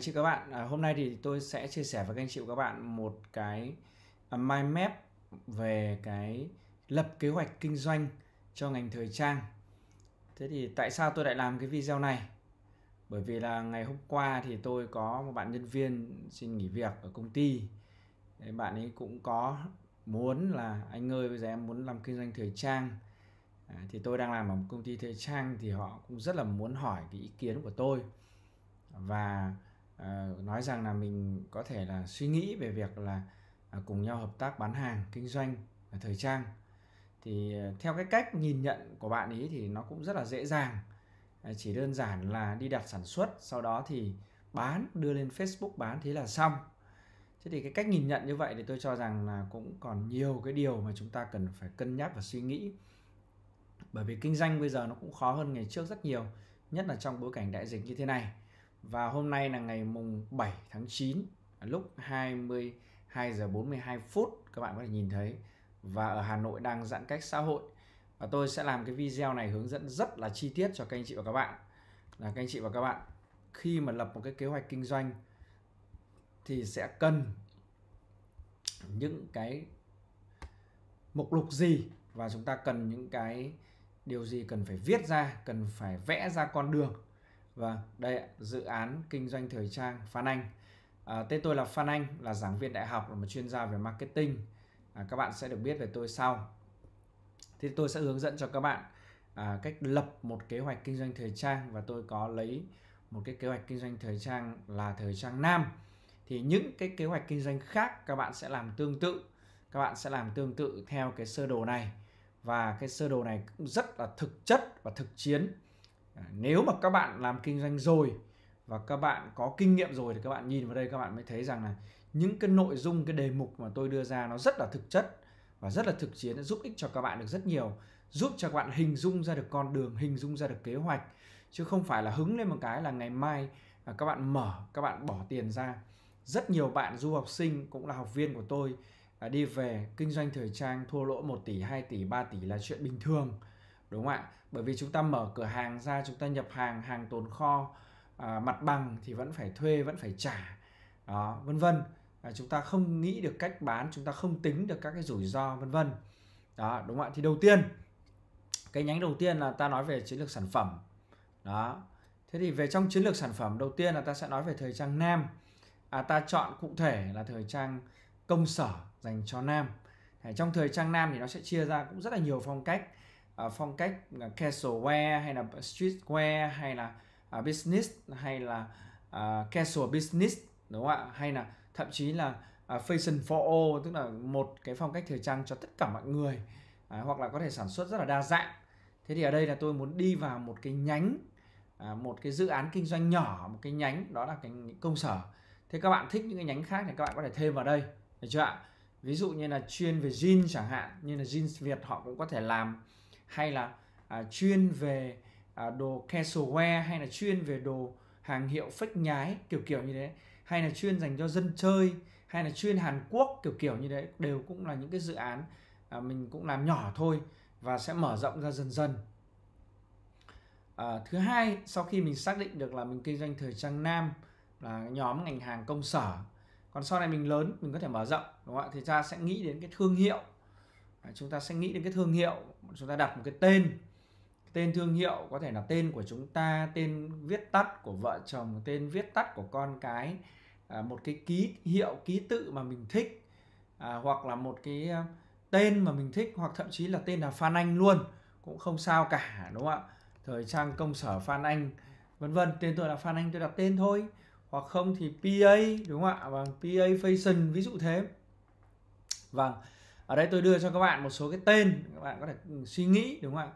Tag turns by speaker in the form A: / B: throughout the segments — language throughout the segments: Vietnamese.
A: anh chị các bạn à, hôm nay thì tôi sẽ chia sẻ với anh chị và các bạn một cái à, mind map về cái lập kế hoạch kinh doanh cho ngành thời trang thế thì tại sao tôi lại làm cái video này bởi vì là ngày hôm qua thì tôi có một bạn nhân viên xin nghỉ việc ở công ty bạn ấy cũng có muốn là anh ơi bây giờ em muốn làm kinh doanh thời trang à, thì tôi đang làm ở một công ty thời trang thì họ cũng rất là muốn hỏi cái ý kiến của tôi và Ờ, nói rằng là mình có thể là suy nghĩ về việc là à, cùng nhau hợp tác bán hàng kinh doanh thời trang thì ờ, theo cái cách nhìn nhận của bạn ý thì nó cũng rất là dễ dàng ờ, chỉ đơn giản là đi đặt sản xuất sau đó thì bán đưa lên Facebook bán thế là xong thế thì cái cách nhìn nhận như vậy thì tôi cho rằng là cũng còn nhiều cái điều mà chúng ta cần phải cân nhắc và suy nghĩ bởi vì kinh doanh bây giờ nó cũng khó hơn ngày trước rất nhiều nhất là trong bối cảnh đại dịch như thế này và hôm nay là ngày mùng 7 tháng 9 à, lúc 22 giờ 42 phút các bạn có thể nhìn thấy và ở Hà Nội đang giãn cách xã hội và tôi sẽ làm cái video này hướng dẫn rất là chi tiết cho các anh chị và các bạn là các anh chị và các bạn khi mà lập một cái kế hoạch kinh doanh thì sẽ cần những cái mục lục gì và chúng ta cần những cái điều gì cần phải viết ra cần phải vẽ ra con đường Vâng, đây dự án kinh doanh thời trang Phan Anh. À, tên tôi là Phan Anh, là giảng viên đại học, là một chuyên gia về marketing. À, các bạn sẽ được biết về tôi sau. Thì tôi sẽ hướng dẫn cho các bạn à, cách lập một kế hoạch kinh doanh thời trang và tôi có lấy một cái kế hoạch kinh doanh thời trang là thời trang nam. Thì những cái kế hoạch kinh doanh khác các bạn sẽ làm tương tự. Các bạn sẽ làm tương tự theo cái sơ đồ này và cái sơ đồ này cũng rất là thực chất và thực chiến À, nếu mà các bạn làm kinh doanh rồi và các bạn có kinh nghiệm rồi thì các bạn nhìn vào đây các bạn mới thấy rằng là những cái nội dung cái đề mục mà tôi đưa ra nó rất là thực chất và rất là thực chiến giúp ích cho các bạn được rất nhiều giúp cho các bạn hình dung ra được con đường hình dung ra được kế hoạch chứ không phải là hứng lên một cái là ngày mai à, các bạn mở các bạn bỏ tiền ra rất nhiều bạn du học sinh cũng là học viên của tôi à, đi về kinh doanh thời trang thua lỗ 1 tỷ 2 tỷ 3 tỷ là chuyện bình thường đúng không ạ bởi vì chúng ta mở cửa hàng ra chúng ta nhập hàng hàng tồn kho à, mặt bằng thì vẫn phải thuê vẫn phải trả đó vân vân à, chúng ta không nghĩ được cách bán chúng ta không tính được các cái rủi ro vân vân đó đúng không ạ thì đầu tiên cái nhánh đầu tiên là ta nói về chiến lược sản phẩm đó thế thì về trong chiến lược sản phẩm đầu tiên là ta sẽ nói về thời trang nam à, ta chọn cụ thể là thời trang công sở dành cho nam à, trong thời trang nam thì nó sẽ chia ra cũng rất là nhiều phong cách Ờ, phong cách ờ, casual wear hay là street wear hay là ờ, business hay là casual business đúng không ạ hay là thậm chí là fashion for all tức là một cái phong cách thời trang cho tất cả mọi người uh, hoặc là có thể sản xuất rất là đa dạng thế thì ở đây là tôi muốn đi vào một cái nhánh à, một cái dự án kinh doanh nhỏ một cái nhánh đó là cái công sở thế các bạn thích những cái nhánh khác thì các bạn có thể thêm vào đây được chưa ạ ví dụ như là chuyên về jean chẳng hạn như là jeans việt họ cũng có thể làm hay là à, chuyên về à, đồ wear hay là chuyên về đồ hàng hiệu phách nhái kiểu kiểu như thế hay là chuyên dành cho dân chơi hay là chuyên Hàn Quốc kiểu kiểu như thế đều cũng là những cái dự án à, mình cũng làm nhỏ thôi và sẽ mở rộng ra dần dần à, thứ hai sau khi mình xác định được là mình kinh doanh thời trang nam là nhóm ngành hàng công sở còn sau này mình lớn mình có thể mở rộng đúng không ạ thì ta sẽ nghĩ đến cái thương hiệu chúng ta sẽ nghĩ đến cái thương hiệu chúng ta đặt một cái tên tên thương hiệu có thể là tên của chúng ta tên viết tắt của vợ chồng tên viết tắt của con cái à, một cái ký hiệu ký tự mà mình thích à, hoặc là một cái à, tên mà mình thích hoặc thậm chí là tên là Phan Anh luôn cũng không sao cả đúng không ạ thời trang công sở Phan Anh vân vân tên tôi là Phan Anh tôi đặt tên thôi hoặc không thì PA đúng không ạ và PA Fashion ví dụ thế vâng ở đây tôi đưa cho các bạn một số cái tên các bạn có thể ừ, suy nghĩ đúng không ạ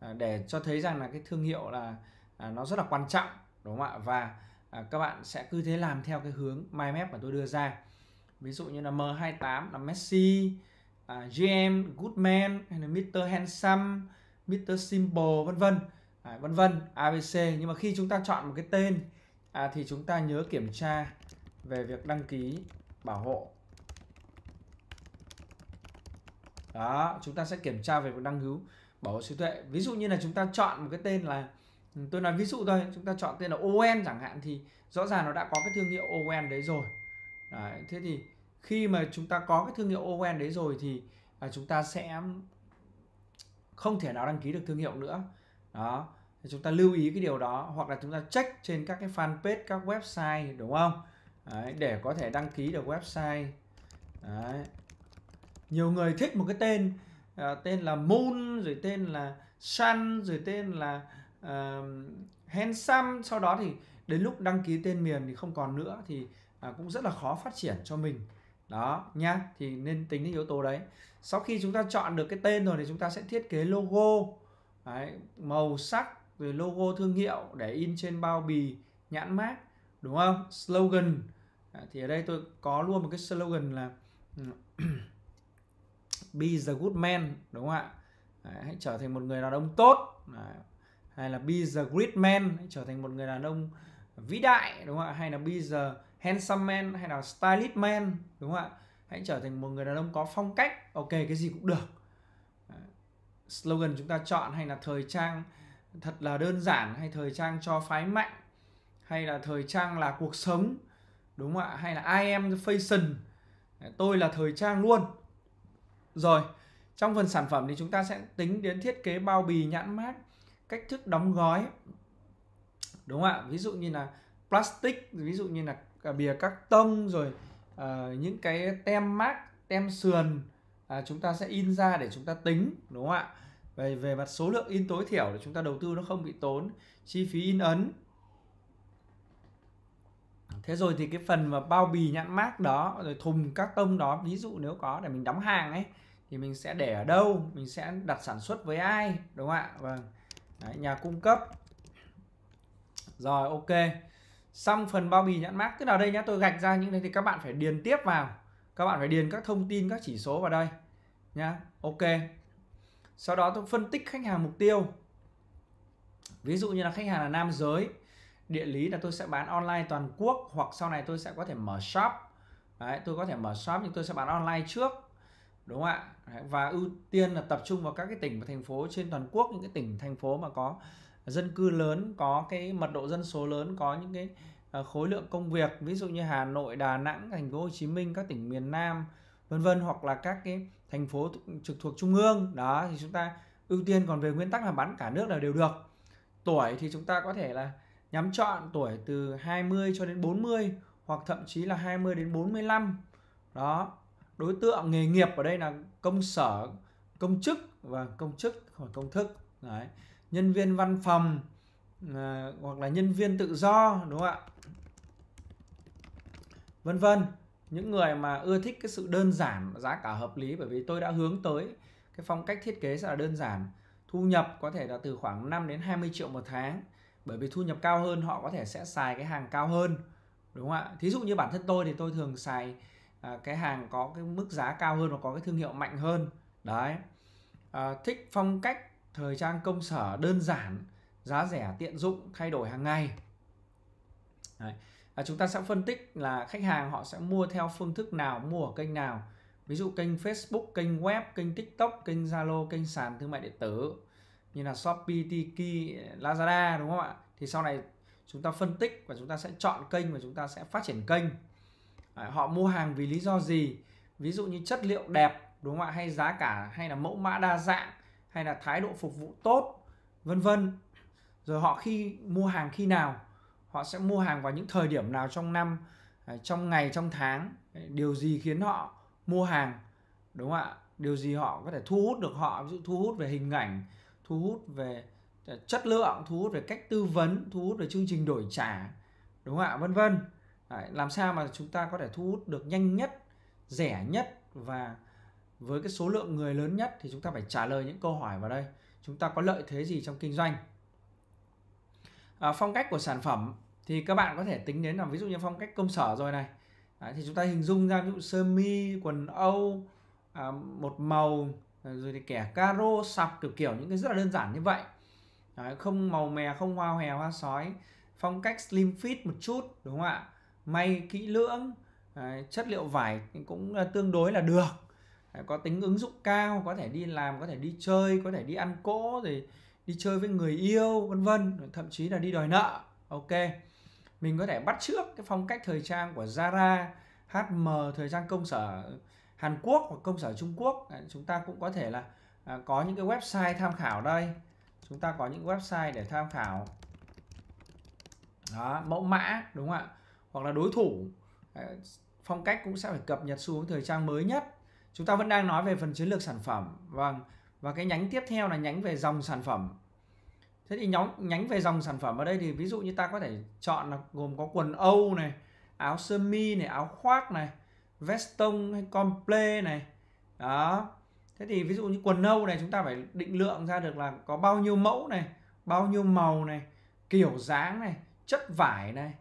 A: à, để cho thấy rằng là cái thương hiệu là à, nó rất là quan trọng đúng không ạ và à, các bạn sẽ cứ thế làm theo cái hướng mindmap mà tôi đưa ra ví dụ như là M28 là Messi GM Goodman hay là Mr Handsome Mr Simple vân vân vân vân ABC nhưng mà khi chúng ta chọn một cái tên thì chúng ta nhớ kiểm tra về việc đăng ký bảo hộ đó chúng ta sẽ kiểm tra về việc đăng cứu bảo hộ trí tuệ ví dụ như là chúng ta chọn một cái tên là ừ, tôi nói ví dụ thôi chúng ta chọn tên là ON chẳng hạn thì rõ ràng nó đã có cái thương hiệu ON đấy rồi đấy, thế thì khi mà chúng ta có cái thương hiệu ON đấy rồi thì à, chúng ta sẽ không thể nào đăng ký được thương hiệu nữa đó thì chúng ta lưu ý cái điều đó hoặc là chúng ta check trên các cái fanpage các website đúng không đấy, để có thể đăng ký được website đấy, nhiều người thích một cái tên uh, tên là moon rồi tên là sun rồi tên là uh, handsome sau đó thì đến lúc đăng ký tên miền thì không còn nữa thì uh, cũng rất là khó phát triển cho mình đó nhá thì nên tính những yếu tố đấy sau khi chúng ta chọn được cái tên rồi thì chúng ta sẽ thiết kế logo đấy, màu sắc rồi logo thương hiệu để in trên bao bì nhãn mát đúng không slogan thì ở đây tôi có luôn một cái slogan là be the good man đúng không ạ Đấy, hãy trở thành một người đàn ông tốt Đấy. hay là be the great man hãy trở thành một người đàn ông vĩ đại đúng không ạ hay là be the handsome man hay là stylish man đúng không ạ hãy trở thành một người đàn ông có phong cách ok cái gì cũng được Đấy. slogan chúng ta chọn hay là thời trang thật là đơn giản hay thời trang cho phái mạnh hay là thời trang là cuộc sống đúng không ạ hay là I am the fashion tôi là thời trang luôn rồi, trong phần sản phẩm thì chúng ta sẽ tính đến thiết kế bao bì nhãn mát, cách thức đóng gói. Đúng không ạ? Ví dụ như là plastic, ví dụ như là cả bìa các tông rồi uh, những cái tem mát, tem sườn uh, chúng ta sẽ in ra để chúng ta tính, đúng không ạ? Về về mặt số lượng in tối thiểu để chúng ta đầu tư nó không bị tốn, chi phí in ấn. Thế rồi thì cái phần mà bao bì nhãn mát đó rồi thùng các tông đó ví dụ nếu có để mình đóng hàng ấy thì mình sẽ để ở đâu mình sẽ đặt sản xuất với ai đúng không ạ vâng Đấy, nhà cung cấp rồi ok xong phần bao bì nhãn mát tức là đây nhá tôi gạch ra những đây thì các bạn phải điền tiếp vào các bạn phải điền các thông tin các chỉ số vào đây nhá ok sau đó tôi phân tích khách hàng mục tiêu ví dụ như là khách hàng là nam giới địa lý là tôi sẽ bán online toàn quốc hoặc sau này tôi sẽ có thể mở shop Đấy, tôi có thể mở shop nhưng tôi sẽ bán online trước đúng không ạ và ưu tiên là tập trung vào các cái tỉnh và thành phố trên toàn quốc những cái tỉnh thành phố mà có dân cư lớn có cái mật độ dân số lớn có những cái ờ, khối lượng công việc ví dụ như Hà Nội, Đà Nẵng, Thành phố Hồ Chí Minh, các tỉnh miền Nam vân vân hoặc là các cái thành phố trực thuộc trung ương đó thì chúng ta ưu tiên còn về nguyên tắc là bắn cả nước là đều được tuổi thì chúng ta có thể là nhắm chọn tuổi từ 20 cho đến 40 hoặc thậm chí là 20 đến 45 đó đối tượng nghề nghiệp ở đây là công sở công chức và công chức hoặc công thức Đấy. nhân viên văn phòng à, hoặc là nhân viên tự do đúng không ạ vân vân những người mà ưa thích cái sự đơn giản giá cả hợp lý bởi vì tôi đã hướng tới cái phong cách thiết kế sẽ là đơn giản thu nhập có thể là từ khoảng 5 đến 20 triệu một tháng bởi vì thu nhập cao hơn họ có thể sẽ xài cái hàng cao hơn đúng không ạ thí dụ như bản thân tôi thì tôi thường xài à, cái hàng có cái mức giá cao hơn và có cái thương hiệu mạnh hơn đấy à, thích phong cách thời trang công sở đơn giản giá rẻ tiện dụng thay đổi hàng ngày đấy. À, chúng ta sẽ phân tích là khách hàng họ sẽ mua theo phương thức nào mua ở kênh nào ví dụ kênh Facebook kênh web kênh TikTok kênh Zalo kênh sàn thương mại điện tử như là Shopee Tiki Lazada đúng không ạ thì sau này chúng ta phân tích và chúng ta sẽ chọn kênh và chúng ta sẽ phát triển kênh họ mua hàng vì lý do gì ví dụ như chất liệu đẹp đúng không ạ hay giá cả hay là mẫu mã đa dạng hay là thái độ phục vụ tốt vân vân rồi họ khi mua hàng khi nào họ sẽ mua hàng vào những thời điểm nào trong năm à, trong ngày trong tháng điều gì khiến họ mua hàng đúng không ạ điều gì họ có thể thu hút được họ ví dụ thu hút về hình ảnh thu hút về à, chất lượng thu hút về cách tư vấn thu hút về chương trình đổi trả đúng không ạ vân vân Đấy, làm sao mà chúng ta có thể thu hút được nhanh nhất, rẻ nhất và với cái số lượng người lớn nhất thì chúng ta phải trả lời những câu hỏi vào đây. Chúng ta có lợi thế gì trong kinh doanh? À, phong cách của sản phẩm thì các bạn có thể tính đến là ví dụ như phong cách công sở rồi này. Đấy, thì chúng ta hình dung ra ví dụ sơ mi, quần Âu, à, một màu à, rồi thì kẻ caro sọc kiểu kiểu những cái rất là đơn giản như vậy. Đấy, không màu mè, không hoa hòe, hoa sói phong cách slim fit một chút đúng không ạ may kỹ lưỡng chất liệu vải cũng à, tương đối là được có tính ứng dụng cao có thể đi làm có thể đi chơi có thể đi ăn cỗ rồi đi chơi với người yêu vân vân thậm chí là đi đòi nợ ok mình có thể bắt trước cái phong cách thời trang của Zara HM thời trang công sở Hàn Quốc hoặc công sở Trung Quốc chúng ta cũng có thể là à, có những cái website tham khảo đây chúng ta có những website để tham khảo đó mẫu mã đúng không ạ hoặc là đối thủ phong cách cũng sẽ phải cập nhật xu hướng thời trang mới nhất chúng ta vẫn đang nói về phần chiến lược sản phẩm và, vâng, và cái nhánh tiếp theo là nhánh về dòng sản phẩm thế thì nhóm nhánh về dòng sản phẩm ở đây thì ví dụ như ta có thể chọn là gồm có quần âu này áo sơ mi này áo khoác này veston, hay comple này đó thế thì ví dụ như quần âu này chúng ta phải định lượng ra được là có bao nhiêu mẫu này bao nhiêu màu này kiểu dáng này chất vải này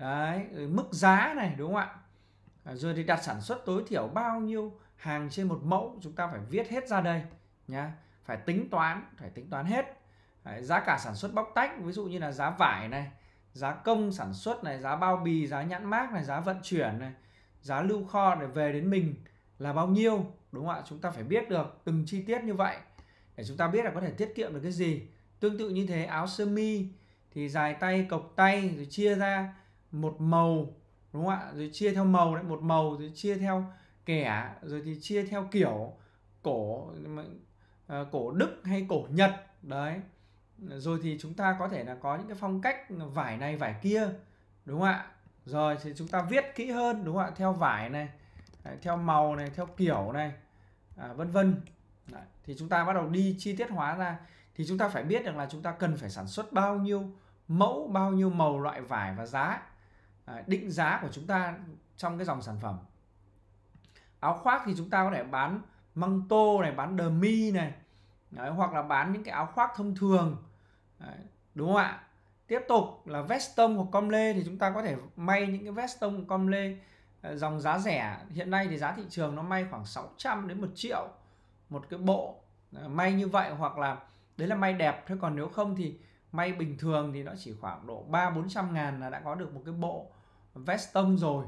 A: đấy mức giá này đúng không ạ à, rồi thì đặt sản xuất tối thiểu bao nhiêu hàng trên một mẫu chúng ta phải viết hết ra đây nhá phải tính toán phải tính toán hết đấy, giá cả sản xuất bóc tách ví dụ như là giá vải này giá công sản xuất này giá bao bì giá nhãn mát này giá vận chuyển này giá lưu kho để về đến mình là bao nhiêu đúng không ạ chúng ta phải biết được từng chi tiết như vậy để chúng ta biết là có thể tiết kiệm được cái gì tương tự như thế áo sơ mi thì dài tay cộc tay rồi chia ra một màu đúng không ạ rồi chia theo màu đấy một màu rồi chia theo kẻ rồi thì chia theo kiểu cổ ờ, cổ đức hay cổ nhật đấy rồi thì chúng ta có thể là có những cái phong cách vải này vải kia đúng không ạ rồi thì chúng ta viết kỹ hơn đúng không ạ theo vải này theo màu này theo kiểu này à, vân vân Đấy. thì chúng ta bắt đầu đi chi tiết hóa ra thì chúng ta phải biết được là chúng ta cần phải sản xuất bao nhiêu mẫu bao nhiêu màu loại vải và giá À, định giá của chúng ta trong cái dòng sản phẩm áo khoác thì chúng ta có thể bán măng tô này bán đờ mi này Đấy, hoặc là bán những cái áo khoác thông thường Đấy, đúng không ạ tiếp tục là veston hoặc com lê thì chúng ta có thể may những cái veston tông com lê à, dòng giá rẻ hiện nay thì giá thị trường nó may khoảng 600 đến 1 triệu một cái bộ may như vậy hoặc là đấy là may đẹp thôi còn nếu không thì may bình thường thì nó chỉ khoảng độ ba bốn trăm ngàn là đã có được một cái bộ vest rồi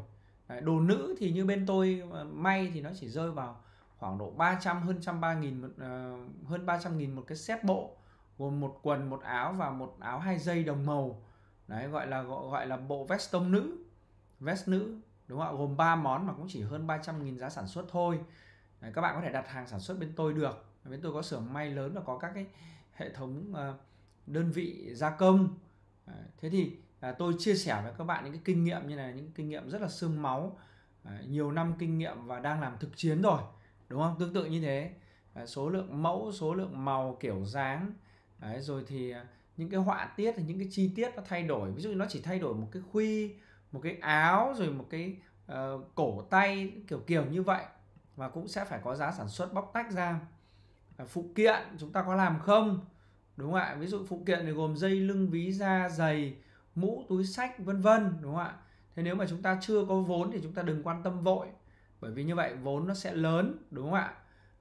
A: đồ nữ thì như bên tôi ờ, may thì nó chỉ rơi vào khoảng độ 300 hơn trăm ba nghìn ờ, hơn 300 nghìn một cái set bộ gồm một quần một áo và một áo hai dây đồng màu đấy gọi là gọi, gọi là bộ vest nữ vest nữ đúng không ạ gồm 3 món mà cũng chỉ hơn 300 nghìn giá sản xuất thôi đấy, các bạn có thể đặt hàng sản xuất bên tôi được bên tôi có xưởng may lớn và có các cái hệ thống ờ, đơn vị gia công thế thì à, tôi chia sẻ với các bạn những cái kinh nghiệm như này những kinh nghiệm rất là sương máu à, nhiều năm kinh nghiệm và đang làm thực chiến rồi đúng không tương tự như thế à, số lượng mẫu số lượng màu kiểu dáng Đấy, rồi thì à, những cái họa tiết những cái chi tiết nó thay đổi ví dụ nó chỉ thay đổi một cái khuy một cái áo rồi một cái uh, cổ tay kiểu kiểu như vậy và cũng sẽ phải có giá sản xuất bóc tách ra phụ kiện chúng ta có làm không đúng không ạ ví dụ phụ kiện thì gồm dây lưng ví da giày mũ túi sách vân vân đúng không ạ thế nếu mà chúng ta chưa có vốn thì chúng ta đừng quan tâm vội bởi vì như vậy vốn nó sẽ lớn đúng không ạ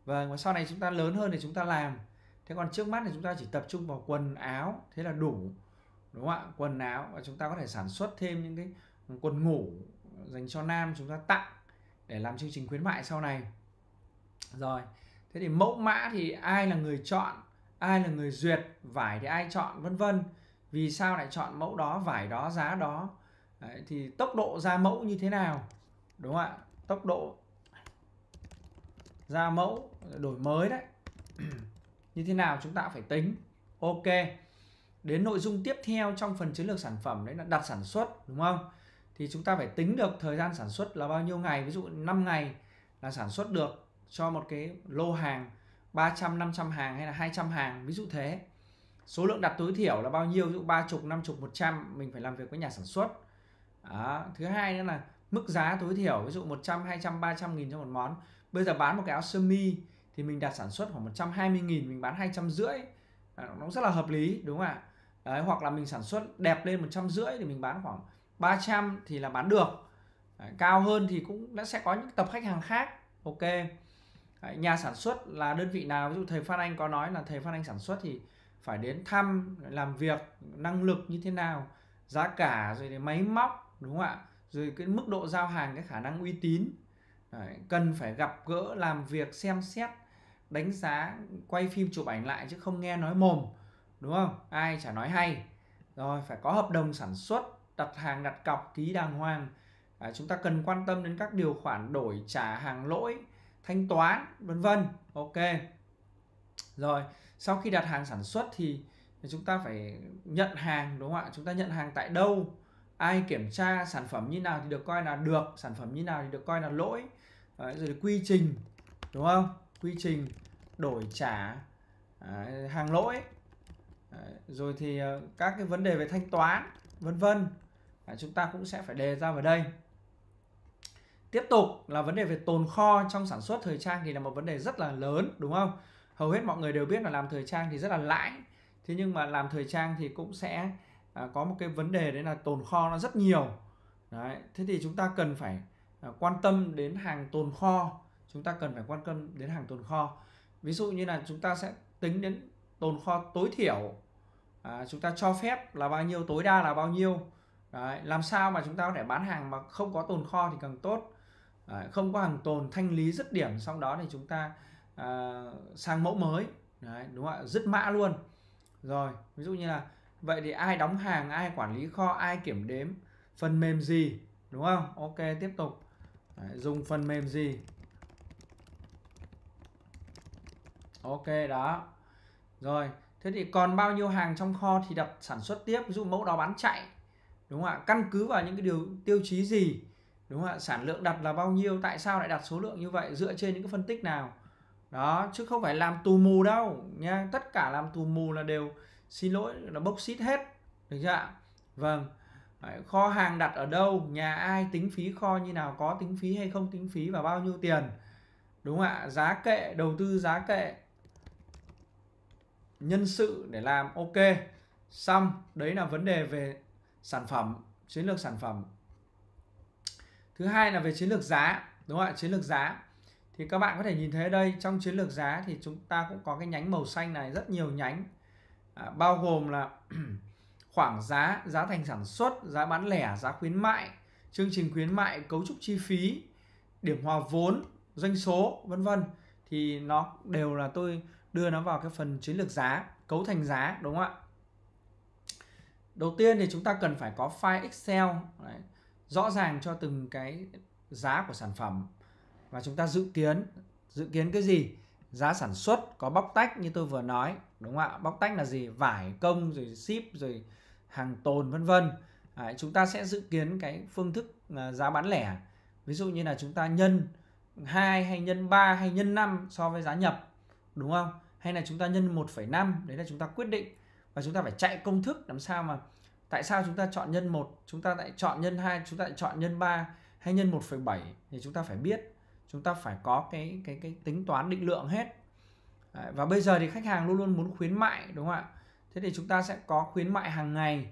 A: vâng, và sau này chúng ta lớn hơn thì chúng ta làm thế còn trước mắt thì chúng ta chỉ tập trung vào quần áo thế là đủ đúng không ạ quần áo và chúng ta có thể sản xuất thêm những cái quần ngủ dành cho nam chúng ta tặng để làm chương trình khuyến mại sau này rồi thế thì mẫu mã thì ai là người chọn ai là người duyệt vải thì ai chọn vân vân vì sao lại chọn mẫu đó vải đó giá đó Đấy, thì tốc độ ra mẫu như thế nào đúng không ạ tốc độ ra mẫu đổi mới đấy như thế nào chúng ta phải tính ok đến nội dung tiếp theo trong phần chiến lược sản phẩm đấy là đặt sản xuất đúng không thì chúng ta phải tính được thời gian sản xuất là bao nhiêu ngày ví dụ 5 ngày là sản xuất được cho một cái lô hàng 300 500 hàng hay là 200 hàng ví dụ thế số lượng đặt tối thiểu là bao nhiêu ví dụ ba chục năm chục một trăm mình phải làm việc với nhà sản xuất đó. thứ hai nữa là mức giá tối thiểu ví dụ 100 200 300 nghìn cho một món bây giờ bán một cái áo sơ mi thì mình đặt sản xuất khoảng 120 nghìn mình bán 200 rưỡi nó rất là hợp lý đúng không ạ Đấy, hoặc là mình sản xuất đẹp lên 100 rưỡi thì mình bán khoảng 300 thì là bán được Đấy, cao hơn thì cũng đã sẽ có những tập khách hàng khác ok Đấy, nhà sản xuất là đơn vị nào ví dụ thầy Phan Anh có nói là thầy Phan Anh sản xuất thì phải đến thăm làm việc năng lực như thế nào giá cả rồi đến máy móc đúng không ạ rồi cái mức độ giao hàng cái khả năng uy tín Đấy, cần phải gặp gỡ làm việc xem xét đánh giá quay phim chụp ảnh lại chứ không nghe nói mồm đúng không ai chả nói hay rồi phải có hợp đồng sản xuất đặt hàng đặt cọc ký đàng hoàng à, chúng ta cần quan tâm đến các điều khoản đổi trả hàng lỗi thanh toán vân vân ok rồi sau khi đặt hàng sản xuất thì chúng ta phải nhận hàng đúng không ạ chúng ta nhận hàng tại đâu ai kiểm tra sản phẩm như nào thì được coi là được sản phẩm như nào thì được coi là lỗi Đấy, rồi quy trình đúng không quy trình đổi trả à, hàng lỗi à, rồi thì ờ, các cái vấn đề về thanh toán vân vân chúng ta cũng sẽ phải đề ra vào đây tiếp tục là vấn đề về tồn kho trong sản xuất thời trang thì là một vấn đề rất là lớn đúng không hầu hết mọi người đều biết là làm thời trang thì rất là lãi thế nhưng mà làm thời trang thì cũng sẽ à, có một cái vấn đề đấy là tồn kho nó rất nhiều đấy thế thì chúng ta cần phải à, quan tâm đến hàng tồn kho chúng ta cần phải quan tâm đến hàng tồn kho ví dụ như là chúng ta sẽ tính đến tồn kho tối thiểu à, chúng ta cho phép là bao nhiêu tối đa là bao nhiêu Đấy, làm sao mà chúng ta có thể bán hàng mà không có tồn kho thì càng tốt Đấy, không có hàng tồn thanh lý dứt điểm sau đó thì chúng ta À, sang mẫu mới Đấy, đúng không ạ dứt mã luôn rồi ví dụ như là vậy thì ai đóng hàng ai quản lý kho ai kiểm đếm phần mềm gì đúng không ok tiếp tục Đấy, dùng phần mềm gì ok đó rồi thế thì còn bao nhiêu hàng trong kho thì đặt sản xuất tiếp ví dụ mẫu đó bán chạy đúng không ạ căn cứ vào những cái điều tiêu chí gì đúng không ạ sản lượng đặt là bao nhiêu tại sao lại đặt số lượng như vậy dựa trên những cái phân tích nào đó chứ không phải làm tù mù đâu nha tất cả làm tù mù là đều xin lỗi là bốc xít hết được chưa ạ vâng kho hàng đặt ở đâu nhà ai tính phí kho như nào có tính phí hay không tính phí và bao nhiêu tiền đúng không ạ giá kệ đầu tư giá kệ nhân sự để làm ok xong đấy là vấn đề về sản phẩm chiến lược sản phẩm thứ hai là về chiến lược giá đúng không ạ chiến lược giá thì các bạn có thể nhìn thấy đây trong chiến lược giá thì chúng ta cũng có cái nhánh màu xanh này rất nhiều nhánh à, bao gồm là khoảng giá giá thành sản xuất giá bán lẻ giá khuyến mại chương trình khuyến mại cấu trúc chi phí điểm hòa vốn doanh số vân vân thì nó đều là tôi đưa nó vào cái phần chiến lược giá cấu thành giá đúng không ạ đầu tiên thì chúng ta cần phải có file excel đấy, rõ ràng cho từng cái giá của sản phẩm và chúng ta dự kiến dự kiến cái gì giá sản xuất có bóc tách như tôi vừa nói đúng không ạ bóc tách là gì vải công rồi ship rồi hàng tồn vân vân à, chúng ta sẽ dự kiến cái phương thức giá bán lẻ ví dụ như là chúng ta nhân 2 hay nhân 3 hay nhân 5 so với giá nhập đúng không hay là chúng ta nhân 1,5 đấy là chúng ta quyết định và chúng ta phải chạy công thức làm sao mà tại sao chúng ta chọn nhân 1 chúng ta lại chọn nhân 2 chúng ta lại chọn nhân 3 hay nhân 1,7 thì chúng ta phải biết chúng ta phải có cái cái cái tính toán định lượng hết và bây giờ thì khách hàng luôn luôn muốn khuyến mại đúng không ạ thế thì chúng ta sẽ có khuyến mại hàng ngày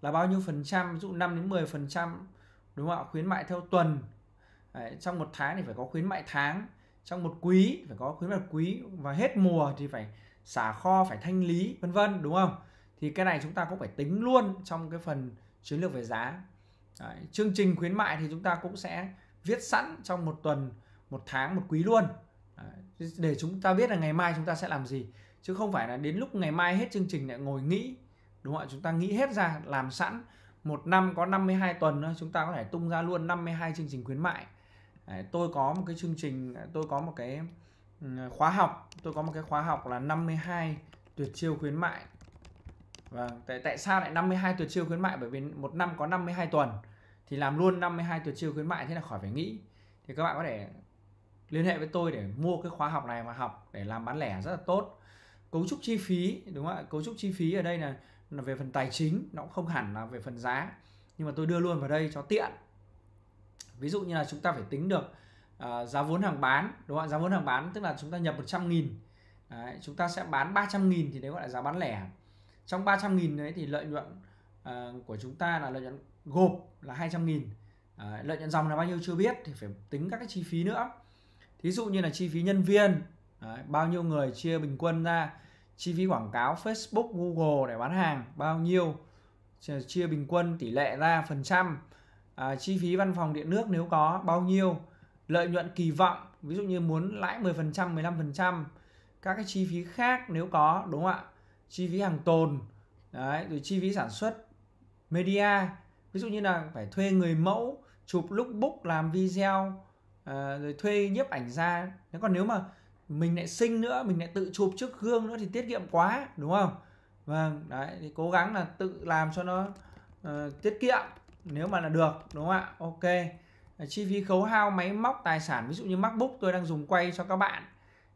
A: là bao nhiêu phần trăm ví dụ 5 đến 10 phần trăm đúng không ạ khuyến mại theo tuần trong một tháng thì phải có khuyến mại tháng trong một quý phải có khuyến mại quý và hết mùa thì phải xả kho phải thanh lý vân vân đúng không thì cái này chúng ta cũng phải tính luôn trong cái phần chiến lược về giá Đấy, chương trình khuyến mại thì chúng ta cũng sẽ viết sẵn trong một tuần một tháng một quý luôn để chúng ta biết là ngày mai chúng ta sẽ làm gì chứ không phải là đến lúc ngày mai hết chương trình lại ngồi nghĩ đúng không ạ chúng ta nghĩ hết ra làm sẵn một năm có 52 tuần chúng ta có thể tung ra luôn 52 chương trình khuyến mại tôi có một cái chương trình tôi có một cái khóa học tôi có một cái khóa học là 52 tuyệt chiêu khuyến mại và vâng, tại tại sao lại 52 tuyệt chiêu khuyến mại bởi vì một năm có 52 tuần thì làm luôn 52 tuyệt chiêu khuyến mại thế là khỏi phải nghĩ thì các bạn có thể liên hệ với tôi để mua cái khóa học này mà học để làm bán lẻ rất là tốt cấu trúc chi phí đúng không ạ cấu trúc chi phí ở đây là, là về phần tài chính nó cũng không hẳn là về phần giá nhưng mà tôi đưa luôn vào đây cho tiện ví dụ như là chúng ta phải tính được uh, giá vốn hàng bán đúng không ạ giá vốn hàng bán tức là chúng ta nhập 100 nghìn đấy, chúng ta sẽ bán 300 nghìn thì đấy gọi là giá bán lẻ trong 300 nghìn đấy thì lợi nhuận uh, của chúng ta là lợi nhuận gộp là 200 nghìn uh, lợi nhuận dòng là bao nhiêu chưa biết thì phải tính các cái chi phí nữa thí dụ như là chi phí nhân viên Đấy, bao nhiêu người chia bình quân ra chi phí quảng cáo Facebook Google để bán hàng bao nhiêu chia bình quân tỷ lệ ra phần trăm à, chi phí văn phòng điện nước nếu có bao nhiêu lợi nhuận kỳ vọng ví dụ như muốn lãi 10% 15% các cái chi phí khác nếu có đúng không ạ chi phí hàng tồn đấy rồi chi phí sản xuất media ví dụ như là phải thuê người mẫu chụp lookbook làm video Ờ, rồi thuê nhiếp ảnh ra nếu còn nếu mà mình lại sinh nữa mình lại tự chụp trước gương nữa thì tiết kiệm quá đúng không vâng đấy thì cố gắng là tự làm cho nó uh, tiết kiệm nếu mà là được đúng không ạ ok ờ, chi phí khấu hao máy móc tài sản ví dụ như macbook tôi đang dùng quay cho các bạn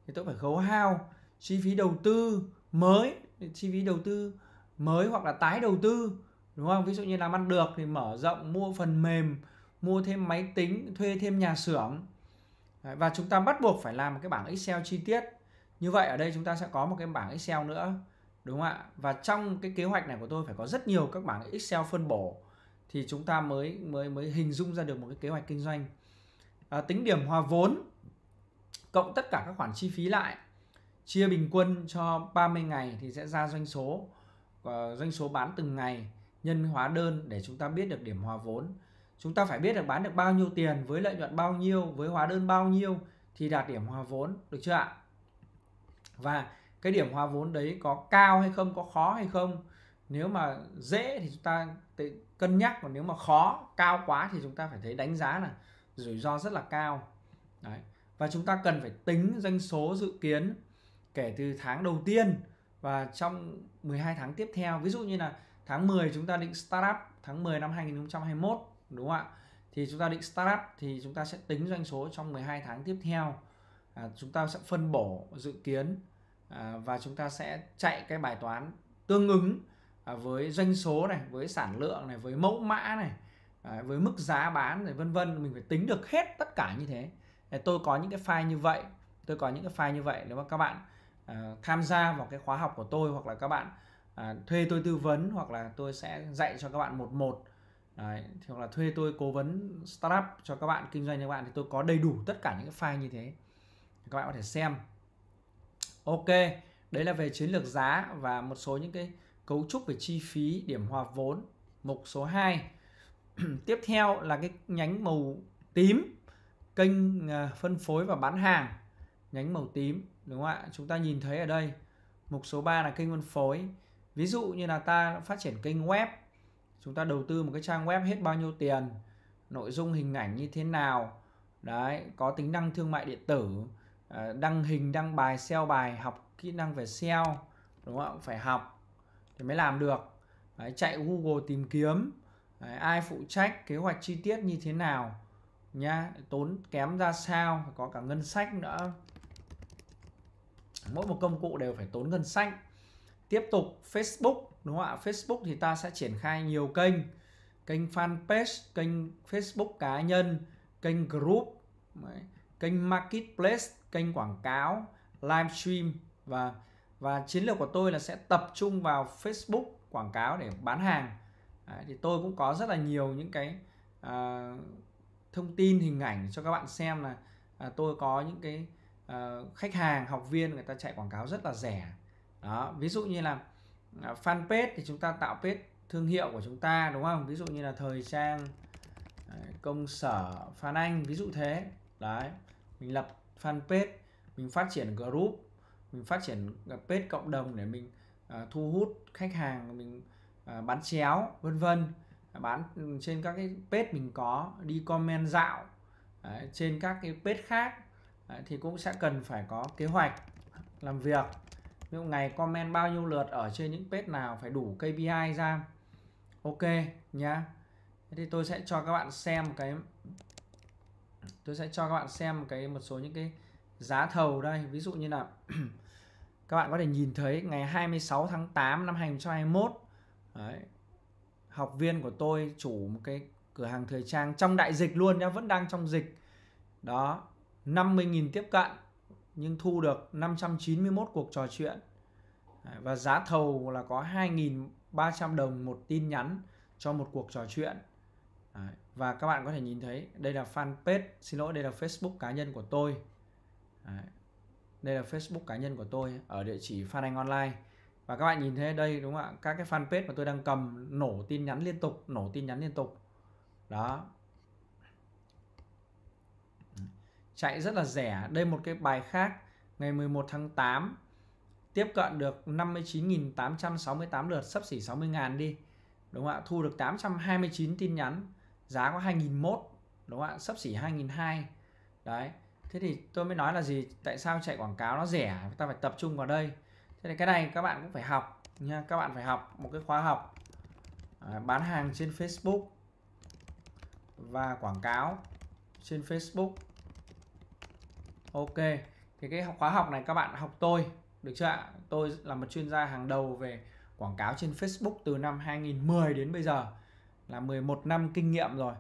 A: thì tôi phải khấu hao chi phí đầu tư mới chi phí đầu tư mới hoặc là tái đầu tư đúng không ví dụ như làm ăn được thì mở rộng mua phần mềm mua thêm máy tính thuê thêm nhà xưởng và chúng ta bắt buộc phải làm một cái bảng Excel chi tiết như vậy ở đây chúng ta sẽ có một cái bảng Excel nữa đúng không ạ và trong cái kế hoạch này của tôi phải có rất nhiều các bảng Excel phân bổ thì chúng ta mới mới mới hình dung ra được một cái kế hoạch kinh doanh à, tính điểm hòa vốn cộng tất cả các khoản chi phí lại chia bình quân cho 30 ngày thì sẽ ra doanh số uh, doanh số bán từng ngày nhân hóa đơn để chúng ta biết được điểm hòa vốn chúng ta phải biết được bán được bao nhiêu tiền với lợi nhuận bao nhiêu với hóa đơn bao nhiêu thì đạt điểm hòa vốn được chưa ạ và cái điểm hòa vốn đấy có cao hay không có khó hay không nếu mà dễ thì chúng ta cân nhắc còn nếu mà khó cao quá thì chúng ta phải thấy đánh giá là rủi ro rất là cao đấy. và chúng ta cần phải tính doanh số dự kiến kể từ tháng đầu tiên và trong 12 tháng tiếp theo ví dụ như là tháng 10 chúng ta định startup tháng 10 năm 2021 đúng không ạ thì chúng ta định startup thì chúng ta sẽ tính doanh số trong 12 tháng tiếp theo à, chúng ta sẽ phân bổ dự kiến à, và chúng ta sẽ chạy cái bài toán tương ứng à, với doanh số này với sản lượng này với mẫu mã này à, với mức giá bán này vân vân mình phải tính được hết tất cả như thế à, tôi có những cái file như vậy tôi có những cái file như vậy nếu mà các bạn à, tham gia vào cái khóa học của tôi hoặc là các bạn à, thuê tôi tư vấn hoặc là tôi sẽ dạy cho các bạn một một Đấy, thì hoặc là thuê tôi cố vấn startup cho các bạn kinh doanh cho các bạn thì tôi có đầy đủ tất cả những cái file như thế các bạn có thể xem ok đấy là về chiến lược giá và một số những cái cấu trúc về chi phí điểm hòa vốn mục số 2 tiếp theo là cái nhánh màu tím kênh à, phân phối và bán hàng nhánh màu tím đúng không ạ chúng ta nhìn thấy ở đây mục số 3 là kênh phân phối ví dụ như là ta phát triển kênh web chúng ta đầu tư một cái trang web hết bao nhiêu tiền nội dung hình ảnh như thế nào đấy có tính năng thương mại điện tử ờ, đăng hình đăng bài SEO bài học kỹ năng về SEO đúng không phải học thì mới làm được đấy, chạy Google tìm kiếm đấy, ai phụ trách kế hoạch chi tiết như thế nào nhá tốn kém ra sao có cả ngân sách nữa mỗi một công cụ đều phải tốn ngân sách tiếp tục Facebook đúng không ạ Facebook thì ta sẽ triển khai nhiều kênh kênh fanpage kênh Facebook cá nhân kênh group kênh marketplace kênh quảng cáo livestream và và chiến lược của tôi là sẽ tập trung vào Facebook quảng cáo để bán hàng đấy, thì tôi cũng có rất là nhiều những cái à, thông tin hình ảnh cho các bạn xem là à, tôi có những cái à, khách hàng học viên người ta chạy quảng cáo rất là rẻ đó ví dụ như là À, fanpage thì chúng ta tạo page thương hiệu của chúng ta đúng không ví dụ như là thời trang à, công sở Phan Anh ví dụ thế đấy mình lập fanpage mình phát triển group mình phát triển page cộng đồng để mình à, thu hút khách hàng mình bán chéo vân vân bán trên các cái page mình có đi comment dạo trên các cái page khác thì cũng sẽ cần phải có kế hoạch làm việc ví dụ ngày comment bao nhiêu lượt ở trên những page nào phải đủ KPI ra ok nhá thì tôi sẽ cho các bạn xem cái tôi sẽ cho các bạn xem cái một số những cái giá thầu đây ví dụ như là các bạn có thể nhìn thấy ngày 26 tháng 8 năm 2021 Đấy. học viên của tôi chủ một cái cửa hàng thời trang trong đại dịch luôn nhá vẫn đang trong dịch đó 50.000 tiếp cận nhưng thu được 591 cuộc trò chuyện và giá thầu là có 2.300 đồng một tin nhắn cho một cuộc trò chuyện và các bạn có thể nhìn thấy đây là fanpage xin lỗi đây là Facebook cá nhân của tôi đây là Facebook cá nhân của tôi ở địa chỉ Phan Anh Online và các bạn nhìn thấy đây đúng không ạ các cái fanpage mà tôi đang cầm nổ tin nhắn liên tục nổ tin nhắn liên tục đó chạy rất là rẻ đây một cái bài khác ngày 11 tháng 8 tiếp cận được 59.868 lượt sắp xỉ 60.000 đi đúng không ạ thu được 829 tin nhắn giá có 2001 đúng không ạ sắp xỉ 2002 đấy thế thì tôi mới nói là gì tại sao chạy quảng cáo nó rẻ ta phải tập trung vào đây thế thì cái này các bạn cũng phải học nha các bạn phải học một cái khóa học à, bán hàng trên Facebook và quảng cáo trên Facebook ok thì cái khóa học này các bạn học tôi được chưa ạ tôi là một chuyên gia hàng đầu về quảng cáo trên Facebook từ năm 2010 đến bây giờ là 11 năm kinh nghiệm rồi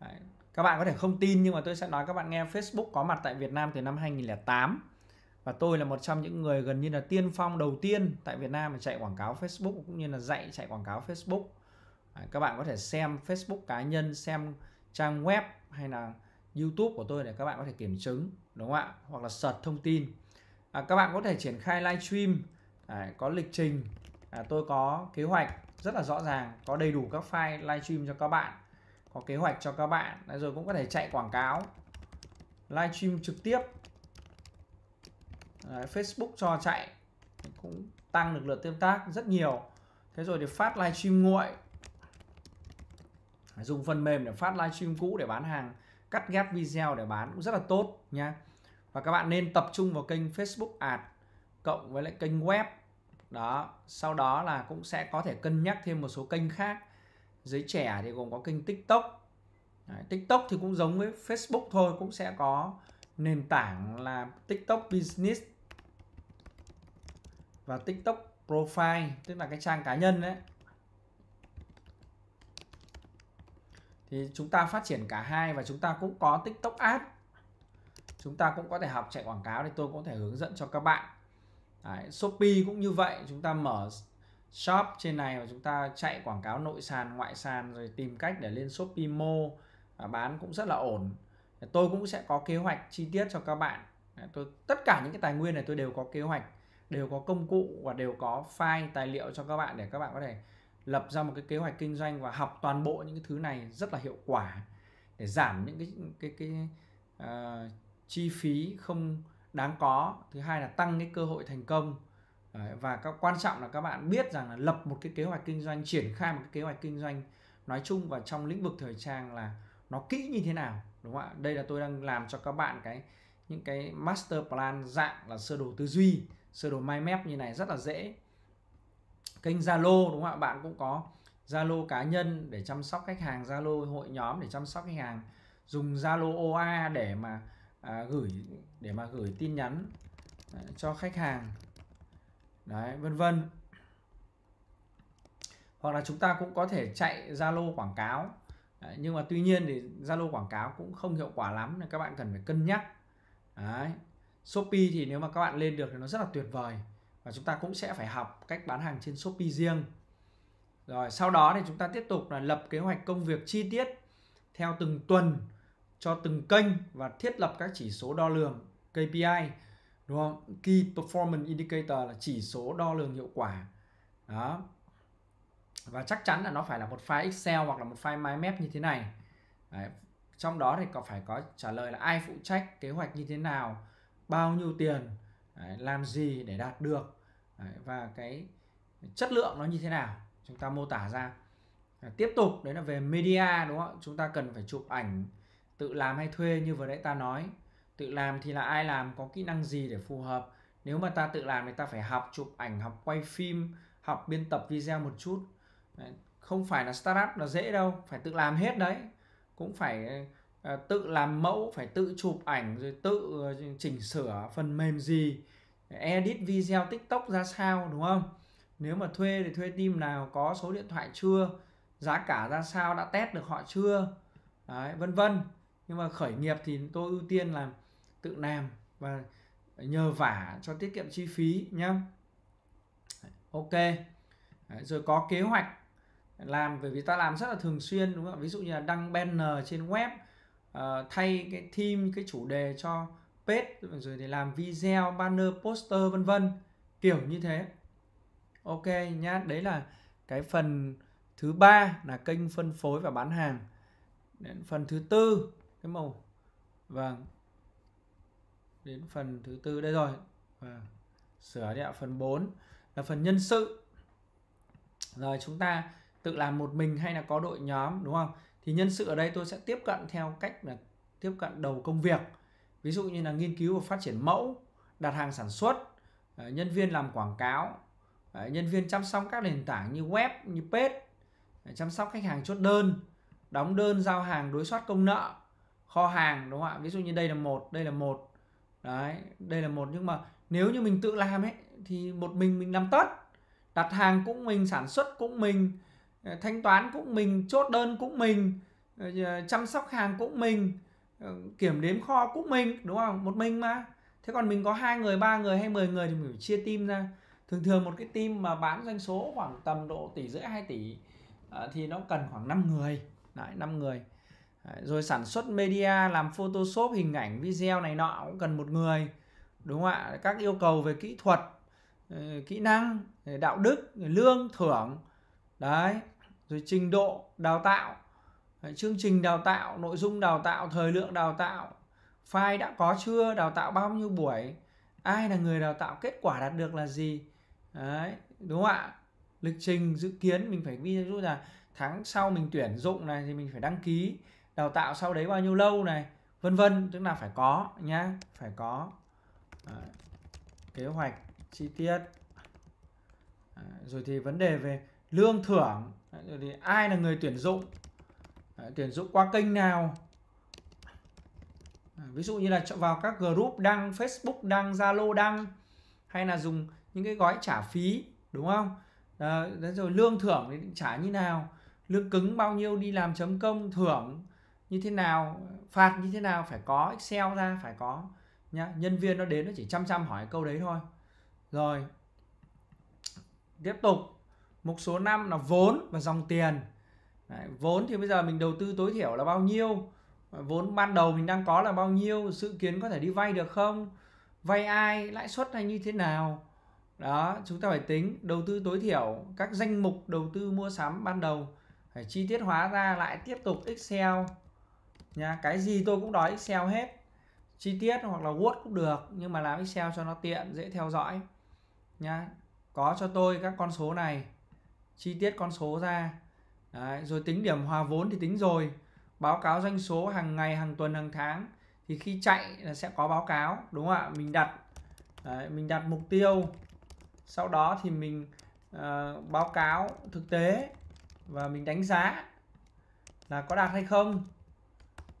A: Đấy. các bạn có thể không tin nhưng mà tôi sẽ nói các bạn nghe Facebook có mặt tại Việt Nam từ năm 2008 và tôi là một trong những người gần như là tiên phong đầu tiên tại Việt Nam mà chạy quảng cáo Facebook cũng như là dạy chạy quảng cáo Facebook Đấy. các bạn có thể xem Facebook cá nhân xem trang web hay là YouTube của tôi để các bạn có thể kiểm chứng đúng không ạ hoặc là search thông tin à, các bạn có thể triển khai livestream à, có lịch trình à, tôi có kế hoạch rất là rõ ràng có đầy đủ các file live stream cho các bạn có kế hoạch cho các bạn à, rồi cũng có thể chạy quảng cáo live stream trực tiếp à, Facebook cho chạy cũng tăng được lượt tương tác rất nhiều thế rồi thì phát live stream nguội dùng phần mềm để phát live stream cũ để bán hàng cắt ghép video để bán cũng rất là tốt nha và các bạn nên tập trung vào kênh Facebook Ad cộng với lại kênh web đó sau đó là cũng sẽ có thể cân nhắc thêm một số kênh khác giới trẻ thì gồm có kênh TikTok Đấy, TikTok thì cũng giống với Facebook thôi cũng sẽ có nền tảng là TikTok Business và TikTok Profile tức là cái trang cá nhân đấy thì chúng ta phát triển cả hai và chúng ta cũng có tiktok app chúng ta cũng có thể học chạy quảng cáo thì tôi cũng có thể hướng dẫn cho các bạn Đấy, shopee cũng như vậy chúng ta mở shop trên này và chúng ta chạy quảng cáo nội sàn ngoại sàn rồi tìm cách để lên shopee mo và bán cũng rất là ổn tôi cũng sẽ có kế hoạch chi tiết cho các bạn tôi tất cả những cái tài nguyên này tôi đều có kế hoạch đều có công cụ và đều có file tài liệu cho các bạn để các bạn có thể lập ra một cái kế hoạch kinh doanh và học toàn bộ những cái thứ này rất là hiệu quả để giảm những cái cái cái uh, chi phí không đáng có thứ hai là tăng cái cơ hội thành công Đấy, và các quan trọng là các bạn biết rằng là lập một cái kế hoạch kinh doanh triển khai một cái kế hoạch kinh doanh nói chung và trong lĩnh vực thời trang là nó kỹ như thế nào đúng không ạ đây là tôi đang làm cho các bạn cái những cái master plan dạng là sơ đồ tư duy sơ đồ mind map như này rất là dễ kênh Zalo đúng không ạ bạn cũng có Zalo cá nhân để chăm sóc khách hàng Zalo hội nhóm để chăm sóc khách hàng dùng Zalo OA để mà à, gửi để mà gửi tin nhắn à, cho khách hàng đấy vân vân hoặc là chúng ta cũng có thể chạy Zalo quảng cáo à, nhưng mà tuy nhiên thì Zalo quảng cáo cũng không hiệu quả lắm nên các bạn cần phải cân nhắc đấy Shopee thì nếu mà các bạn lên được thì nó rất là tuyệt vời và chúng ta cũng sẽ phải học cách bán hàng trên Shopee riêng rồi sau đó thì chúng ta tiếp tục là lập kế hoạch công việc chi tiết theo từng tuần cho từng kênh và thiết lập các chỉ số đo lường KPI đúng không? Key Performance Indicator là chỉ số đo lường hiệu quả đó và chắc chắn là nó phải là một file Excel hoặc là một file MyMap như thế này Đấy. trong đó thì có phải có trả lời là ai phụ trách kế hoạch như thế nào bao nhiêu tiền Đấy, làm gì để đạt được Đấy, và cái chất lượng nó như thế nào chúng ta mô tả ra à, tiếp tục đấy là về media đúng không chúng ta cần phải chụp ảnh tự làm hay thuê như vừa nãy ta nói tự làm thì là ai làm có kỹ năng gì để phù hợp nếu mà ta tự làm thì ta phải học chụp ảnh học quay phim học biên tập video một chút đấy, không phải là startup là dễ đâu phải tự làm hết đấy cũng phải Ờ, tự làm mẫu phải tự chụp ảnh rồi tự ờ, chỉnh sửa phần mềm gì edit video tiktok ra sao đúng không nếu mà thuê thì thuê team nào có số điện thoại chưa giá cả ra sao đã test được họ chưa Đấy, vân vân nhưng mà khởi nghiệp thì tôi ưu tiên là tự làm và nhờ vả cho tiết kiệm chi phí nhé ok Đấy, rồi có kế hoạch làm bởi vì ta làm rất là thường xuyên đúng không ví dụ như là đăng banner trên web Ờ, thay cái theme cái chủ đề cho page rồi để làm video banner poster vân vân kiểu như thế ok nhá đấy là cái phần thứ ba là kênh phân phối và bán hàng đến phần thứ tư cái màu vâng đến phần thứ tư đây rồi vâng. sửa đi ạ phần 4 là phần nhân sự rồi chúng ta tự làm một mình hay là có đội nhóm đúng không thì nhân sự ở đây tôi sẽ tiếp cận theo cách là tiếp cận đầu công việc ví dụ như là nghiên cứu và phát triển mẫu đặt hàng sản xuất ờ, nhân viên làm quảng cáo ờ, nhân viên chăm sóc các nền tảng như web như page ờ, chăm sóc khách hàng chốt đơn đóng đơn giao hàng đối soát công nợ kho hàng đúng không ạ ví dụ như đây là một đây là một đấy đây là một nhưng mà nếu như mình tự làm ấy thì một mình mình làm tất đặt hàng cũng mình sản xuất cũng mình Ờ, thanh toán cũng mình chốt đơn cũng mình ờ, chăm sóc hàng cũng mình ờ, kiểm đếm kho cũng mình đúng không một mình mà thế còn mình có hai người ba người hay 10 người thì mình phải chia team ra thường thường một cái team mà bán doanh số khoảng tầm độ tỷ rưỡi 2 tỷ thì nó cần khoảng 5 người Đấy, 5 người rồi sản xuất media làm photoshop hình ảnh video này nọ cũng cần một người đúng không ạ các yêu cầu về kỹ thuật kỹ năng đạo đức lương thưởng đấy rồi trình độ đào tạo chương trình đào tạo nội dung đào tạo thời lượng đào tạo file đã có chưa đào tạo bao nhiêu buổi ai là người đào tạo kết quả đạt được là gì đấy đúng không ạ lịch trình dự kiến mình phải ví dụ là tháng sau mình tuyển dụng này thì mình phải đăng ký đào tạo sau đấy bao nhiêu lâu này vân vân tức là phải có nhá phải có đấy. kế hoạch chi tiết đấy. rồi thì vấn đề về lương thưởng Đấy, rồi thì ai là người tuyển dụng Đấy, tuyển dụng qua kênh nào à, ví dụ như là vào các group đăng Facebook đăng Zalo đăng hay là dùng những cái gói trả phí đúng không à, rồi lương thưởng thì trả như nào lương cứng bao nhiêu đi làm chấm công thưởng như thế nào phạt như thế nào phải có Excel ra phải có nhá nhân viên nó đến nó chỉ chăm chăm hỏi câu đấy thôi rồi tiếp tục mục số 5 là vốn và dòng tiền Đấy, vốn thì bây giờ mình đầu tư tối thiểu là bao nhiêu vốn ban đầu mình đang có là bao nhiêu dự kiến có thể đi vay được không vay ai lãi suất hay như thế nào đó chúng ta phải tính đầu tư tối thiểu các danh mục đầu tư mua sắm ban đầu phải chi tiết hóa ra lại tiếp tục excel nha cái gì tôi cũng đói excel hết chi tiết hoặc là word cũng được nhưng mà làm excel cho nó tiện dễ theo dõi nha có cho tôi các con số này chi tiết con số ra Đấy, rồi tính điểm hòa vốn thì tính rồi báo cáo doanh số hàng ngày hàng tuần hàng tháng thì khi chạy là sẽ có báo cáo đúng không ạ mình đặt đấy, mình đặt mục tiêu sau đó thì mình uh, báo cáo thực tế và mình đánh giá là có đạt hay không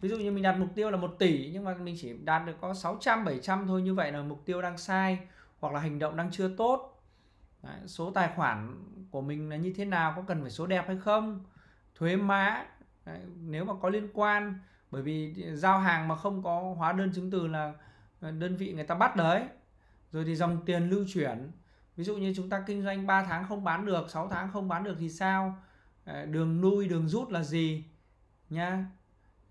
A: ví dụ như mình đặt mục tiêu là 1 tỷ nhưng mà mình chỉ đạt được có 600 700 thôi như vậy là mục tiêu đang sai hoặc là hành động đang chưa tốt đấy, số tài khoản của mình là như thế nào có cần phải số đẹp hay không thuế má nếu mà có liên quan bởi vì giao hàng mà không có hóa đơn chứng từ là đơn vị người ta bắt đấy rồi thì dòng tiền lưu chuyển ví dụ như chúng ta kinh doanh 3 tháng không bán được 6 tháng không bán được thì sao ờ, đường lui đường rút là gì nha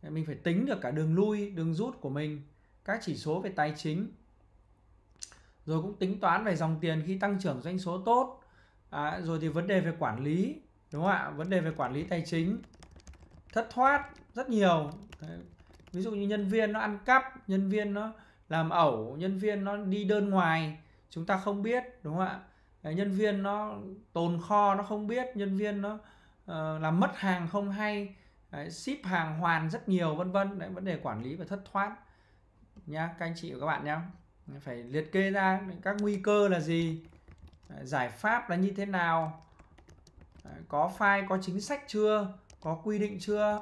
A: mình phải tính được cả đường lui đường rút của mình các chỉ số về tài chính rồi cũng tính toán về dòng tiền khi tăng trưởng doanh số tốt à, rồi thì vấn đề về quản lý đúng không ạ vấn đề về quản lý tài chính thất thoát rất nhiều Đấy. ví dụ như nhân viên nó ăn cắp nhân viên nó làm ẩu nhân viên nó đi đơn ngoài chúng ta không biết đúng không ạ nhân viên nó tồn kho nó không biết nhân viên nó uh, làm mất hàng không hay Đấy, ship hàng hoàn rất nhiều vân vân Đấy, vấn đề quản lý và thất thoát nhá các anh chị và các bạn nhá phải liệt kê ra các nguy cơ là gì giải pháp là như thế nào có file có chính sách chưa có quy định chưa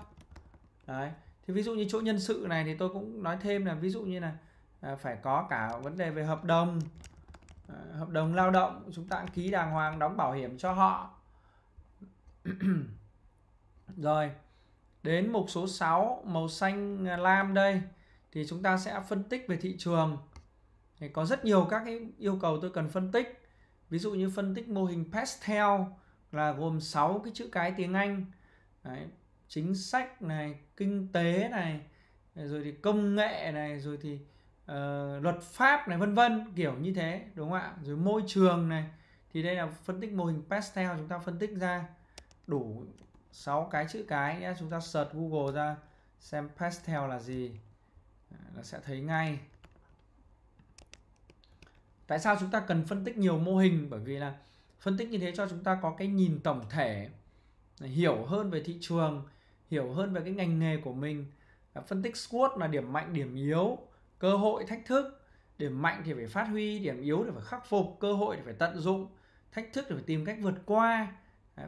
A: đấy thì ví dụ như chỗ nhân sự này thì tôi cũng nói thêm là ví dụ như là à, phải có cả vấn đề về hợp đồng hợp đồng lao động chúng ta ký đàng hoàng đóng bảo hiểm cho họ rồi đến mục số 6 màu xanh à, lam đây thì chúng ta sẽ phân tích về thị trường thì có rất nhiều các cái yêu cầu tôi cần phân tích ví dụ như phân tích mô hình pastel là gồm 6 cái chữ cái tiếng Anh Đấy, chính sách này kinh tế này rồi thì công nghệ này rồi thì uh, luật pháp này vân vân kiểu như thế đúng không ạ rồi môi trường này thì đây là phân tích mô hình pastel chúng ta phân tích ra đủ 6 cái chữ cái nhé chúng ta search Google ra xem pastel là gì là sẽ thấy ngay tại sao chúng ta cần phân tích nhiều mô hình bởi vì là phân tích như thế cho chúng ta có cái nhìn tổng thể hiểu hơn về thị trường hiểu hơn về cái ngành nghề của mình phân tích SWOT là điểm mạnh điểm yếu cơ hội thách thức điểm mạnh thì phải phát huy điểm yếu thì phải khắc phục cơ hội thì phải tận dụng thách thức thì phải tìm cách vượt qua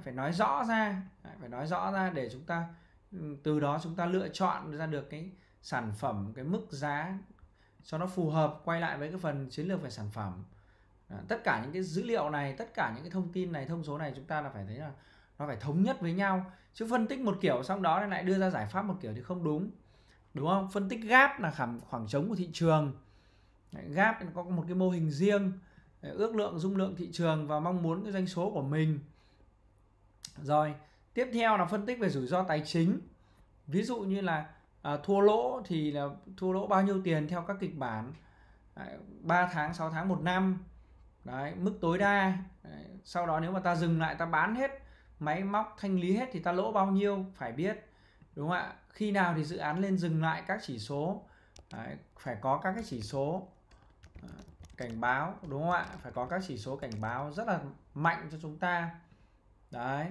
A: phải nói rõ ra phải nói rõ ra để chúng ta ừ, từ đó chúng ta lựa chọn ra được cái sản phẩm cái mức giá cho nó phù hợp quay lại với cái phần chiến lược về sản phẩm à, tất cả những cái dữ liệu này tất cả những cái thông tin này thông số này chúng ta là phải thấy là nó phải thống nhất với nhau chứ phân tích một kiểu xong đó lại đưa ra giải pháp một kiểu thì không đúng đúng không phân tích gap là khoảng khoảng trống của thị trường gap có một cái mô hình riêng ước lượng dung lượng thị trường và mong muốn cái doanh số của mình rồi tiếp theo là phân tích về rủi ro tài chính ví dụ như là à, thua lỗ thì là thua lỗ bao nhiêu tiền theo các kịch bản đấy, 3 tháng 6 tháng 1 năm đấy mức tối đa đấy, sau đó nếu mà ta dừng lại ta bán hết máy móc thanh lý hết thì ta lỗ bao nhiêu phải biết đúng không ạ khi nào thì dự án lên dừng lại các chỉ số đấy, phải có các cái chỉ số à, cảnh báo đúng không ạ phải có các chỉ số cảnh báo rất là mạnh cho chúng ta đấy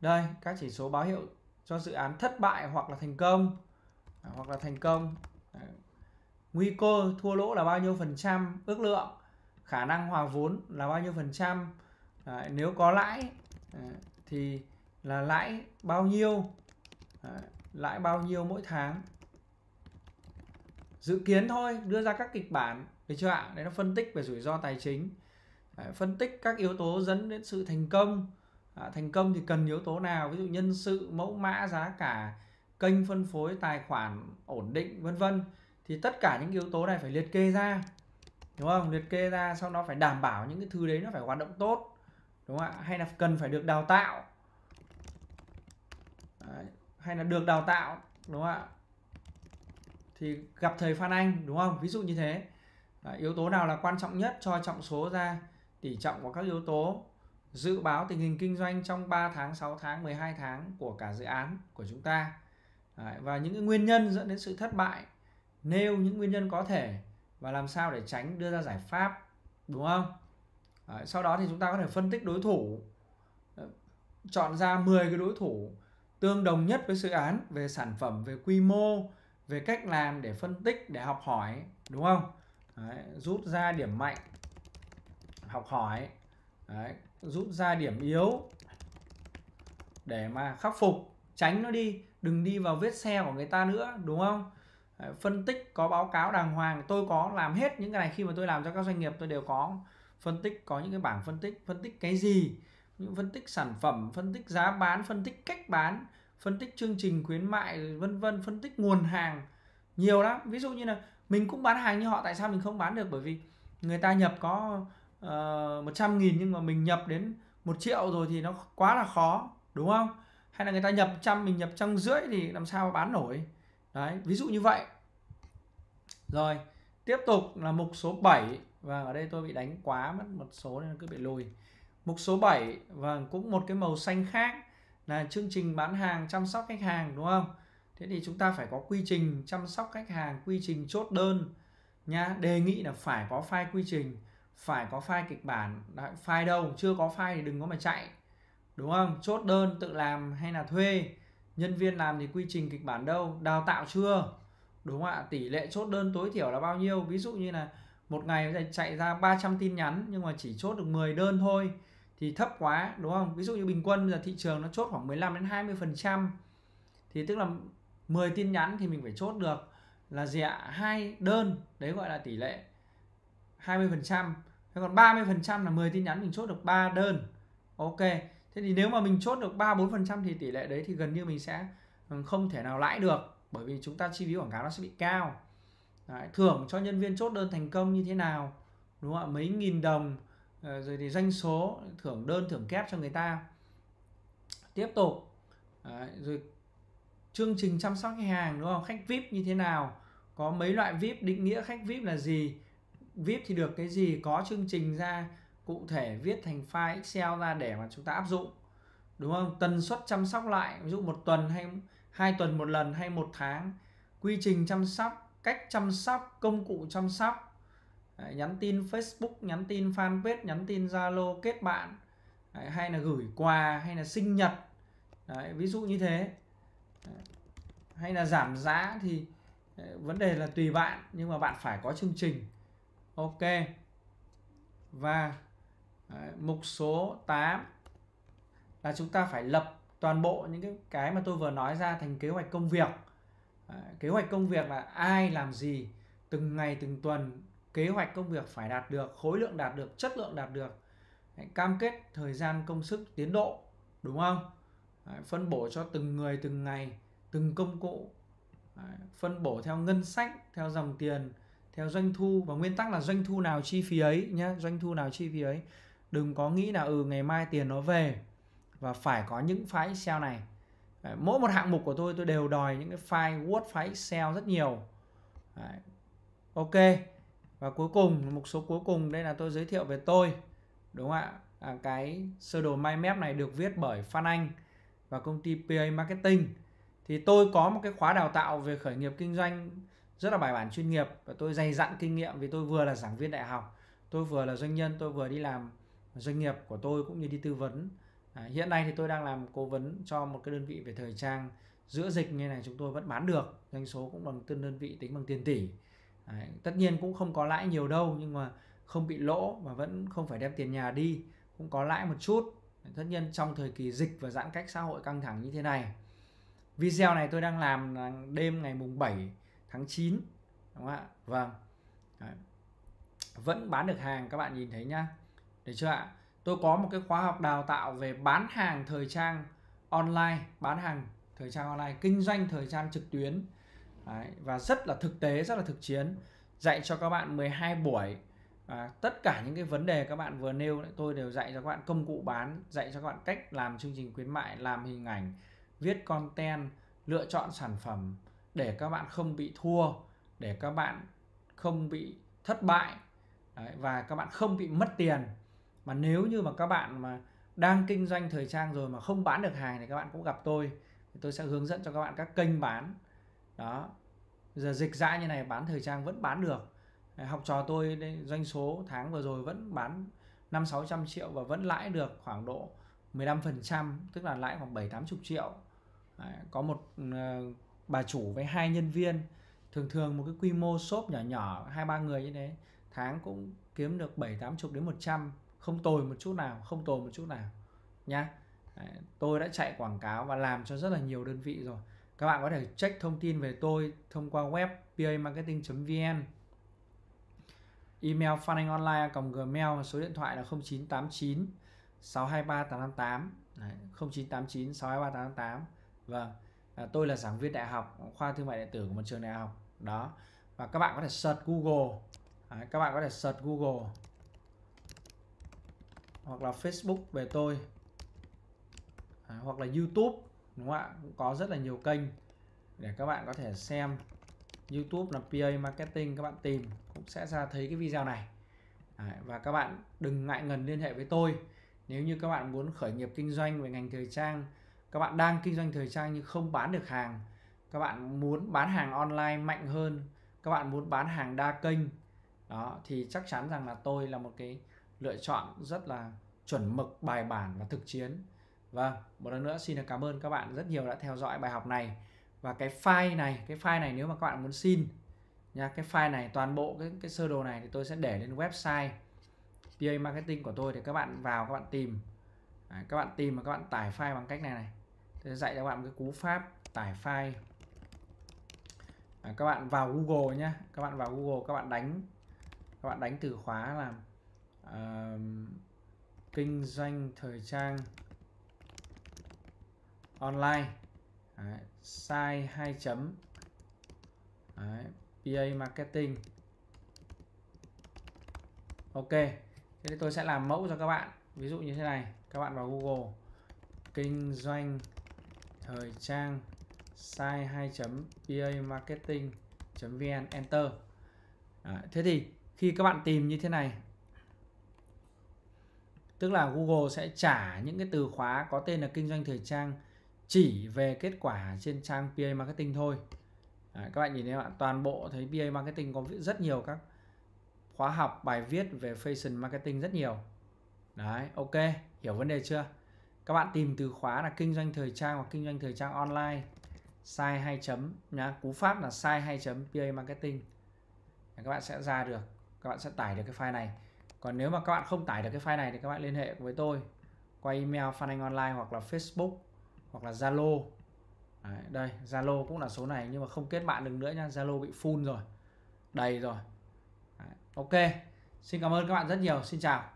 A: đây các chỉ số báo hiệu cho dự án thất bại hoặc là thành công à, hoặc là thành công à, nguy cơ thua lỗ là bao nhiêu phần trăm ước lượng khả năng hòa vốn là bao nhiêu phần trăm à, nếu có lãi à, thì là lãi bao nhiêu à, lãi bao nhiêu mỗi tháng dự kiến thôi đưa ra các kịch bản được chưa ạ đấy nó phân tích về rủi ro tài chính à, phân tích các yếu tố dẫn đến sự thành công à, thành công thì cần yếu tố nào ví dụ nhân sự mẫu mã giá cả kênh phân phối tài khoản ổn định vân vân thì tất cả những yếu tố này phải liệt kê ra đúng không liệt kê ra sau đó phải đảm bảo những cái thứ đấy nó phải hoạt động tốt đúng không ạ hay là cần phải được đào tạo đấy. hay là được đào tạo đúng không ạ thì gặp thầy Phan Anh đúng không ví dụ như thế à, yếu tố nào là quan trọng nhất cho trọng số ra tỷ trọng của các yếu tố dự báo tình hình kinh doanh trong 3 tháng 6 tháng 12 tháng của cả dự án của chúng ta Đấy, và những cái nguyên nhân dẫn đến sự thất bại nêu những nguyên nhân có thể và làm sao để tránh đưa ra giải pháp đúng không Đấy, sau đó thì chúng ta có thể phân tích đối thủ chọn ra 10 cái đối thủ tương đồng nhất với dự án về sản phẩm về quy mô về cách làm để phân tích để học hỏi đúng không Đấy, rút ra điểm mạnh học hỏi Đấy, rút ra điểm yếu để mà khắc phục tránh nó đi đừng đi vào vết xe của người ta nữa đúng không phân tích có báo cáo đàng hoàng tôi có làm hết những cái này khi mà tôi làm cho các doanh nghiệp tôi đều có phân tích có những cái bảng phân tích phân tích cái gì những phân tích sản phẩm phân tích giá bán phân tích cách bán phân tích chương trình khuyến mại vân vân phân tích nguồn hàng nhiều lắm ví dụ như là mình cũng bán hàng như họ tại sao mình không bán được bởi vì người ta nhập có uh, ờ, 100 nghìn nhưng mà mình nhập đến một triệu rồi thì nó quá là khó đúng không hay là người ta nhập trăm mình nhập trăm rưỡi thì làm sao bán nổi đấy ví dụ như vậy rồi tiếp tục là mục số 7 và vâng, ở đây tôi bị đánh quá mất một số nên cứ bị lùi mục số 7 và vâng, cũng một cái màu xanh khác là chương trình bán hàng chăm sóc khách hàng đúng không thế thì chúng ta phải có quy trình chăm sóc khách hàng quy trình chốt đơn nha đề nghị là phải có file quy trình phải có file kịch bản Đấy, file đâu chưa có file thì đừng có mà chạy đúng không chốt đơn tự làm hay là thuê nhân viên làm thì quy trình kịch bản đâu đào tạo chưa đúng không ạ tỷ lệ chốt đơn tối thiểu là bao nhiêu ví dụ như là một ngày chạy ra 300 tin nhắn nhưng mà chỉ chốt được 10 đơn thôi thì thấp quá đúng không ví dụ như bình quân là thị trường nó chốt khoảng 15 đến 20 phần trăm thì tức là 10 tin nhắn thì mình phải chốt được là gì ạ hai đơn đấy gọi là tỷ lệ 20 phần trăm còn 30 phần trăm là 10 tin nhắn mình chốt được 3 đơn ok thế thì nếu mà mình chốt được ba bốn phần trăm thì tỷ lệ đấy thì gần như mình sẽ ừ, không thể nào lãi được bởi vì chúng ta chi phí quảng cáo nó sẽ bị cao đấy, thưởng cho nhân viên chốt đơn thành công như thế nào đúng không ạ mấy nghìn đồng ờ, rồi thì doanh số thưởng đơn thưởng kép cho người ta tiếp tục đấy, rồi chương trình chăm sóc khách hàng đúng không khách vip như thế nào có mấy loại vip định nghĩa khách vip là gì vip thì được cái gì có chương trình ra cụ thể viết thành file Excel ra để mà chúng ta áp dụng đúng không tần suất chăm sóc lại ví dụ một tuần hay hai tuần một lần hay một tháng quy trình chăm sóc cách chăm sóc công cụ chăm sóc nhắn tin Facebook nhắn tin fanpage nhắn tin Zalo kết bạn hay là gửi quà hay là sinh nhật Đấy, ví dụ như thế hay là giảm giá thì vấn đề là tùy bạn nhưng mà bạn phải có chương trình ok và Đấy, mục số 8 là chúng ta phải lập toàn bộ những cái cái mà tôi vừa nói ra thành kế hoạch công việc Đấy, kế hoạch công việc là ai làm gì từng ngày từng tuần kế hoạch công việc phải đạt được khối lượng đạt được chất lượng đạt được Đấy, cam kết thời gian công sức tiến độ đúng không Đấy, phân bổ cho từng người từng ngày từng công cụ Đấy, phân bổ theo ngân sách theo dòng tiền theo doanh thu và nguyên tắc là doanh thu nào chi phí ấy nhé doanh thu nào chi phí ấy đừng có nghĩ là ừ ngày mai tiền nó về và phải có những file Excel này mỗi một hạng mục của tôi tôi đều đòi những cái file Word file Excel rất nhiều Đấy. ok và cuối cùng một số cuối cùng đây là tôi giới thiệu về tôi đúng không ạ à, cái sơ đồ mind map này được viết bởi Phan Anh và công ty PA Marketing thì tôi có một cái khóa đào tạo về khởi nghiệp kinh doanh rất là bài bản chuyên nghiệp và tôi dày dặn kinh nghiệm vì tôi vừa là giảng viên đại học tôi vừa là doanh nhân tôi vừa đi làm doanh nghiệp của tôi cũng như đi tư vấn à, hiện nay thì tôi đang làm cố vấn cho một cái đơn vị về thời trang giữa dịch như này chúng tôi vẫn bán được doanh số cũng bằng tương đơn vị tính bằng tiền tỷ à, tất nhiên cũng không có lãi nhiều đâu nhưng mà không bị lỗ và vẫn không phải đem tiền nhà đi cũng có lãi một chút tất nhiên trong thời kỳ dịch và giãn cách xã hội căng thẳng như thế này video này tôi đang làm đêm ngày mùng 7 tháng 9 đúng không ạ vâng Đấy. vẫn bán được hàng các bạn nhìn thấy nhá được chưa ạ tôi có một cái khóa học đào tạo về bán hàng thời trang online bán hàng thời trang online kinh doanh thời trang trực tuyến Đấy, và rất là thực tế rất là thực chiến dạy cho các bạn 12 buổi à, tất cả những cái vấn đề các bạn vừa nêu tôi đều dạy cho các bạn công cụ bán dạy cho các bạn cách làm chương trình khuyến mại làm hình ảnh viết content lựa chọn sản phẩm để các bạn không bị thua để các bạn không bị thất bại Đấy, và các bạn không bị mất tiền mà nếu như mà các bạn mà đang kinh doanh thời trang rồi mà không bán được hàng thì các bạn cũng gặp tôi thì tôi sẽ hướng dẫn cho các bạn các kênh bán đó giờ dịch dã như này bán thời trang vẫn bán được học trò tôi doanh số tháng vừa rồi vẫn bán năm sáu trăm triệu và vẫn lãi được khoảng độ 15% tức là lãi khoảng bảy tám chục triệu Đấy, có một uh, bà chủ với hai nhân viên thường thường một cái quy mô shop nhỏ nhỏ hai ba người như thế tháng cũng kiếm được bảy tám chục đến 100 không tồi một chút nào không tồi một chút nào nhá tôi đã chạy quảng cáo và làm cho rất là nhiều đơn vị rồi các bạn có thể check thông tin về tôi thông qua web pamarketing.vn email funnelonline.gmail và số điện thoại là 0989 623 888 Đấy, 0989 623 888 và à, tôi là giảng viên đại học khoa thương mại điện tử của một trường đại học đó và các bạn có thể search Google Đấy, các bạn có thể search Google hoặc là Facebook về tôi à, hoặc là YouTube đúng không ạ cũng có rất là nhiều kênh để các bạn có thể xem YouTube là PA Marketing các bạn tìm cũng sẽ ra thấy cái video này à, và các bạn đừng ngại ngần liên hệ với tôi nếu như các bạn muốn khởi nghiệp kinh doanh về ngành thời trang các bạn đang kinh doanh thời trang nhưng không bán được hàng các bạn muốn bán hàng online mạnh hơn các bạn muốn bán hàng đa kênh đó thì chắc chắn rằng là tôi là một cái lựa chọn rất là chuẩn mực bài bản và thực chiến và một lần nữa xin cảm ơn các bạn rất nhiều đã theo dõi bài học này và cái file này cái file này nếu mà các bạn muốn xin nha cái file này toàn bộ cái cái sơ đồ này thì tôi sẽ để lên website PA marketing của tôi thì các bạn vào các bạn tìm à, các bạn tìm và các bạn tải file bằng cách này này tôi sẽ dạy cho các bạn cái cú pháp tải file à, các bạn vào Google nhé các bạn vào Google các bạn đánh các bạn đánh từ khóa là uh, kinh doanh thời trang online Đấy, sai 2 chấm Đấy, PA marketing Ok thế thì tôi sẽ làm mẫu cho các bạn ví dụ như thế này các bạn vào Google kinh doanh thời trang size 2 chấm PA marketing vn enter Đấy, thế thì khi các bạn tìm như thế này tức là Google sẽ trả những cái từ khóa có tên là kinh doanh thời trang chỉ về kết quả trên trang PA Marketing thôi Đấy, các bạn nhìn thấy ạ toàn bộ thấy PA Marketing có rất nhiều các khóa học bài viết về fashion marketing rất nhiều đấy ok hiểu vấn đề chưa các bạn tìm từ khóa là kinh doanh thời trang hoặc kinh doanh thời trang online sai 2 chấm nhá cú pháp là sai 2 chấm PA marketing các bạn sẽ ra được các bạn sẽ tải được cái file này còn nếu mà các bạn không tải được cái file này thì các bạn liên hệ với tôi qua email fan anh online hoặc là facebook hoặc là zalo Đấy, đây zalo cũng là số này nhưng mà không kết bạn được nữa nha zalo bị full rồi đầy rồi Đấy, ok xin cảm ơn các bạn rất nhiều xin chào